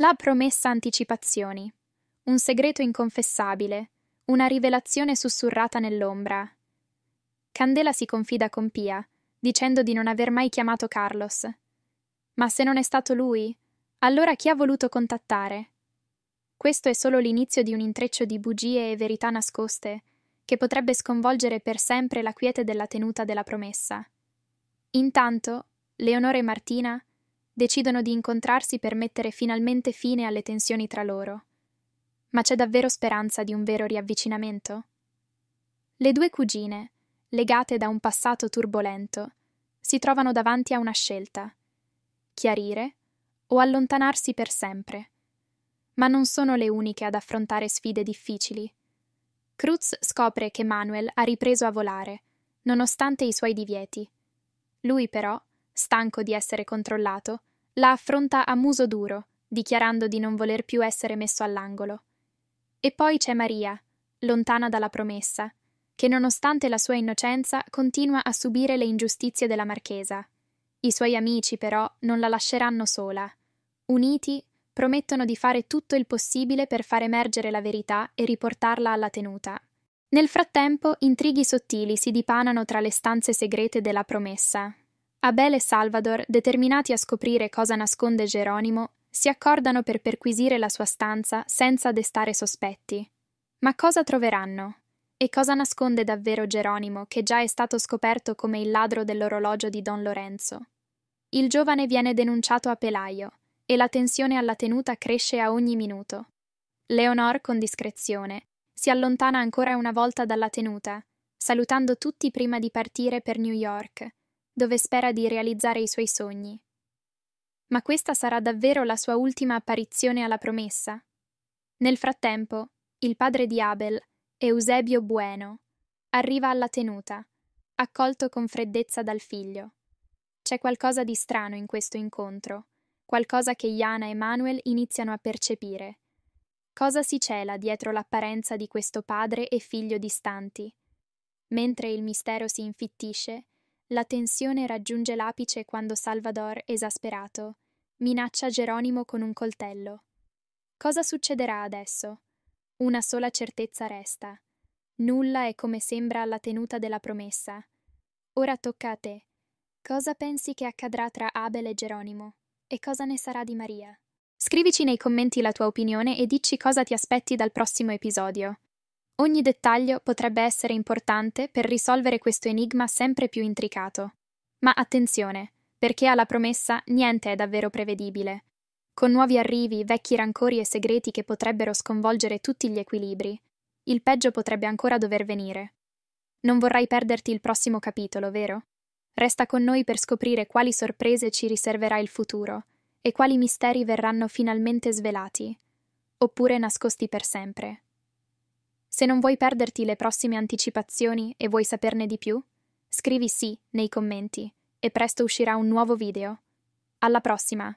La promessa anticipazioni. Un segreto inconfessabile. Una rivelazione sussurrata nell'ombra. Candela si confida con Pia, dicendo di non aver mai chiamato Carlos. Ma se non è stato lui, allora chi ha voluto contattare? Questo è solo l'inizio di un intreccio di bugie e verità nascoste che potrebbe sconvolgere per sempre la quiete della tenuta della promessa. Intanto, Leonore e Martina decidono di incontrarsi per mettere finalmente fine alle tensioni tra loro. Ma c'è davvero speranza di un vero riavvicinamento? Le due cugine, legate da un passato turbolento, si trovano davanti a una scelta: chiarire o allontanarsi per sempre. Ma non sono le uniche ad affrontare sfide difficili. Cruz scopre che Manuel ha ripreso a volare, nonostante i suoi divieti. Lui però, stanco di essere controllato, la affronta a muso duro, dichiarando di non voler più essere messo all'angolo. E poi c'è Maria, lontana dalla promessa, che nonostante la sua innocenza continua a subire le ingiustizie della marchesa. I suoi amici però non la lasceranno sola. Uniti, promettono di fare tutto il possibile per far emergere la verità e riportarla alla tenuta. Nel frattempo, intrighi sottili si dipanano tra le stanze segrete della promessa, Abel e Salvador, determinati a scoprire cosa nasconde Geronimo, si accordano per perquisire la sua stanza senza destare sospetti. Ma cosa troveranno? E cosa nasconde davvero Geronimo, che già è stato scoperto come il ladro dell'orologio di Don Lorenzo? Il giovane viene denunciato a Pelaio, e la tensione alla tenuta cresce a ogni minuto. Leonor, con discrezione, si allontana ancora una volta dalla tenuta, salutando tutti prima di partire per New York, dove spera di realizzare i suoi sogni. Ma questa sarà davvero la sua ultima apparizione alla promessa. Nel frattempo, il padre di Abel, Eusebio Bueno, arriva alla tenuta, accolto con freddezza dal figlio. C'è qualcosa di strano in questo incontro, qualcosa che Iana e Manuel iniziano a percepire. Cosa si cela dietro l'apparenza di questo padre e figlio distanti? Mentre il mistero si infittisce, la tensione raggiunge l'apice quando Salvador, esasperato, minaccia Geronimo con un coltello. Cosa succederà adesso? Una sola certezza resta. Nulla è come sembra alla tenuta della promessa. Ora tocca a te. Cosa pensi che accadrà tra Abel e Geronimo? E cosa ne sarà di Maria? Scrivici nei commenti la tua opinione e dici cosa ti aspetti dal prossimo episodio. Ogni dettaglio potrebbe essere importante per risolvere questo enigma sempre più intricato. Ma attenzione, perché alla promessa niente è davvero prevedibile. Con nuovi arrivi, vecchi rancori e segreti che potrebbero sconvolgere tutti gli equilibri, il peggio potrebbe ancora dover venire. Non vorrai perderti il prossimo capitolo, vero? Resta con noi per scoprire quali sorprese ci riserverà il futuro e quali misteri verranno finalmente svelati, oppure nascosti per sempre. Se non vuoi perderti le prossime anticipazioni e vuoi saperne di più, scrivi sì nei commenti e presto uscirà un nuovo video. Alla prossima!